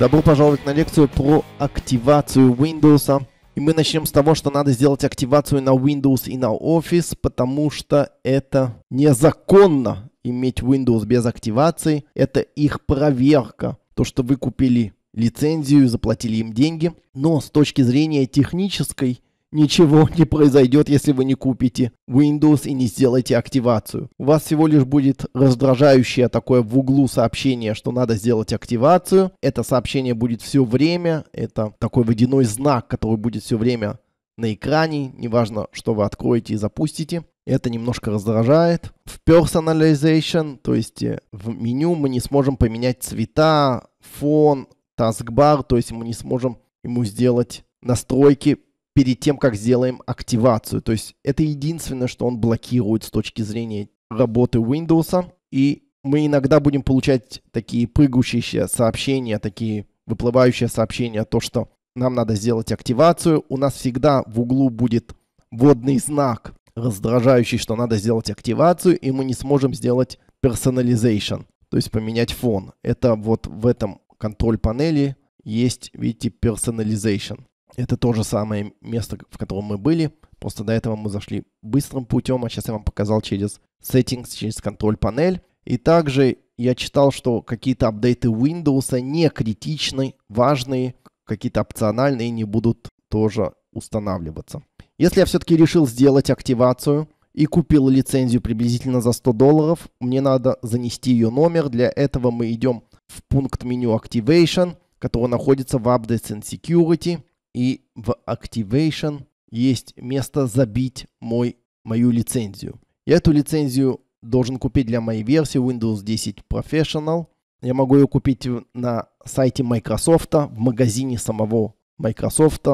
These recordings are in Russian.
Добро пожаловать на лекцию про активацию Windows. И мы начнем с того, что надо сделать активацию на Windows и на Office, потому что это незаконно иметь Windows без активации. Это их проверка. То, что вы купили лицензию, заплатили им деньги. Но с точки зрения технической Ничего не произойдет, если вы не купите Windows и не сделаете активацию. У вас всего лишь будет раздражающее такое в углу сообщение, что надо сделать активацию. Это сообщение будет все время. Это такой водяной знак, который будет все время на экране, неважно, что вы откроете и запустите. Это немножко раздражает. В Personalization, то есть э, в меню, мы не сможем поменять цвета, фон, таскбар, то есть мы не сможем ему сделать настройки перед тем, как сделаем активацию. То есть это единственное, что он блокирует с точки зрения работы Windows. И мы иногда будем получать такие прыгающие сообщения, такие выплывающие сообщения, то, что нам надо сделать активацию. У нас всегда в углу будет водный знак, раздражающий, что надо сделать активацию, и мы не сможем сделать personalization, то есть поменять фон. Это вот в этом контроль панели есть, видите, personalization. Это то же самое место, в котором мы были, просто до этого мы зашли быстрым путем, а сейчас я вам показал через Settings, через контроль панель. И также я читал, что какие-то апдейты Windows а не критичны, важные, какие-то опциональные не будут тоже устанавливаться. Если я все-таки решил сделать активацию и купил лицензию приблизительно за 100 долларов, мне надо занести ее номер. Для этого мы идем в пункт меню Activation, который находится в Updates and Security и в Activation есть место забить мой, мою лицензию. Я эту лицензию должен купить для моей версии Windows 10 Professional. Я могу ее купить на сайте Microsoft, в магазине самого Microsoft,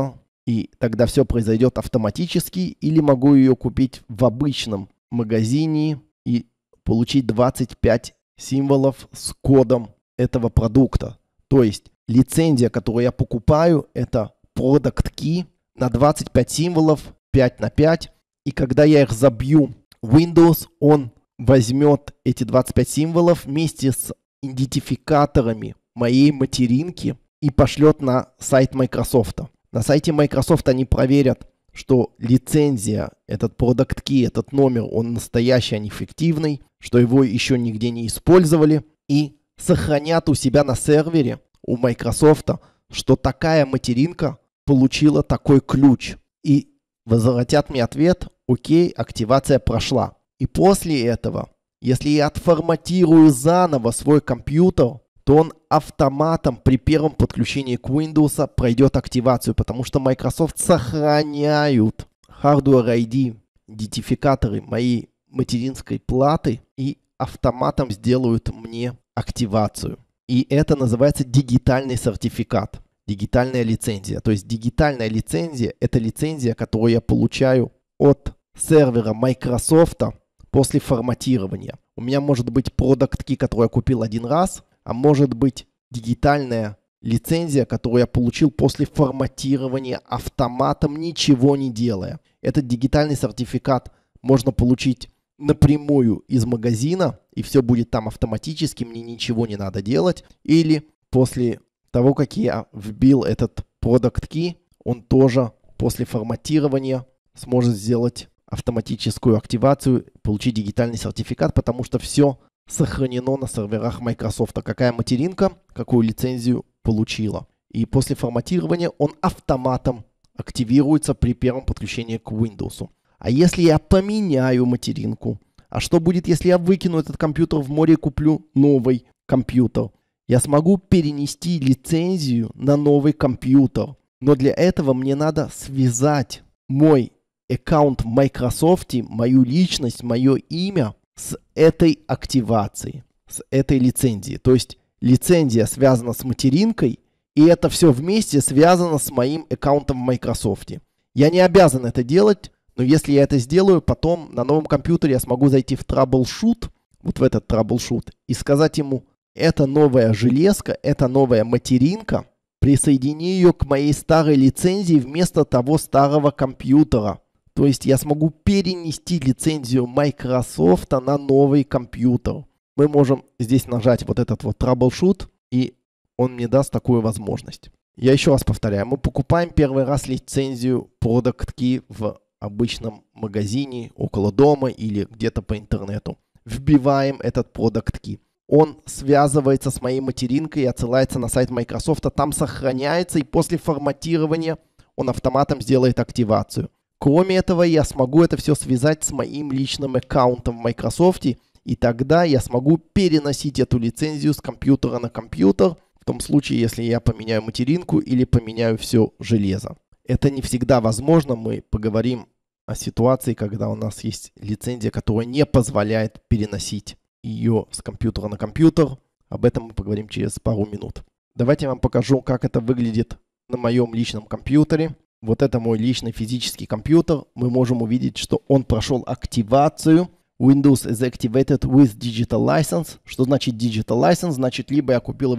и тогда все произойдет автоматически, или могу ее купить в обычном магазине и получить 25 символов с кодом этого продукта. То есть лицензия, которую я покупаю, это product key на 25 символов 5 на 5. И когда я их забью Windows, он возьмет эти 25 символов вместе с идентификаторами моей материнки и пошлет на сайт Microsoft. На сайте Microsoft они проверят, что лицензия, этот продукт key, этот номер, он настоящий, а не фиктивный, что его еще нигде не использовали, и сохранят у себя на сервере у Microsoft, что такая материнка получила такой ключ. И возвратят мне ответ, окей, активация прошла. И после этого, если я отформатирую заново свой компьютер, то он автоматом при первом подключении к Windows пройдет активацию, потому что Microsoft сохраняют Hardware ID, идентификаторы моей материнской платы и автоматом сделают мне активацию. И это называется дигитальный сертификат. Дигитальная лицензия. То есть дигитальная лицензия – это лицензия, которую я получаю от сервера Microsoft после форматирования. У меня может быть продукт ки, который я купил один раз, а может быть дигитальная лицензия, которую я получил после форматирования автоматом, ничего не делая. Этот дигитальный сертификат можно получить напрямую из магазина, и все будет там автоматически, мне ничего не надо делать. Или после того, как я вбил этот product key, он тоже после форматирования сможет сделать автоматическую активацию, получить дигитальный сертификат, потому что все сохранено на серверах Microsoft. какая материнка, какую лицензию получила. И после форматирования он автоматом активируется при первом подключении к Windows. А если я поменяю материнку? А что будет, если я выкину этот компьютер в море и куплю новый компьютер? я смогу перенести лицензию на новый компьютер. Но для этого мне надо связать мой аккаунт в Microsoft, мою личность, мое имя с этой активацией, с этой лицензией. То есть лицензия связана с материнкой, и это все вместе связано с моим аккаунтом в Microsoft. Я не обязан это делать, но если я это сделаю, потом на новом компьютере я смогу зайти в Troubleshoot, вот в этот Troubleshoot, и сказать ему, это новая железка, это новая материнка, присоедини ее к моей старой лицензии вместо того старого компьютера. То есть я смогу перенести лицензию Microsoft на новый компьютер. Мы можем здесь нажать вот этот вот troubleshoot, и он мне даст такую возможность. Я еще раз повторяю, мы покупаем первый раз лицензию Product Key в обычном магазине около дома или где-то по интернету. Вбиваем этот Product Key он связывается с моей материнкой и отсылается на сайт Microsoft, а там сохраняется, и после форматирования он автоматом сделает активацию. Кроме этого, я смогу это все связать с моим личным аккаунтом в Microsoft, и тогда я смогу переносить эту лицензию с компьютера на компьютер, в том случае, если я поменяю материнку или поменяю все железо. Это не всегда возможно, мы поговорим о ситуации, когда у нас есть лицензия, которая не позволяет переносить ее с компьютера на компьютер. Об этом мы поговорим через пару минут. Давайте я вам покажу, как это выглядит на моем личном компьютере. Вот это мой личный физический компьютер. Мы можем увидеть, что он прошел активацию. Windows is activated with digital license. Что значит digital license? Значит, либо я купил его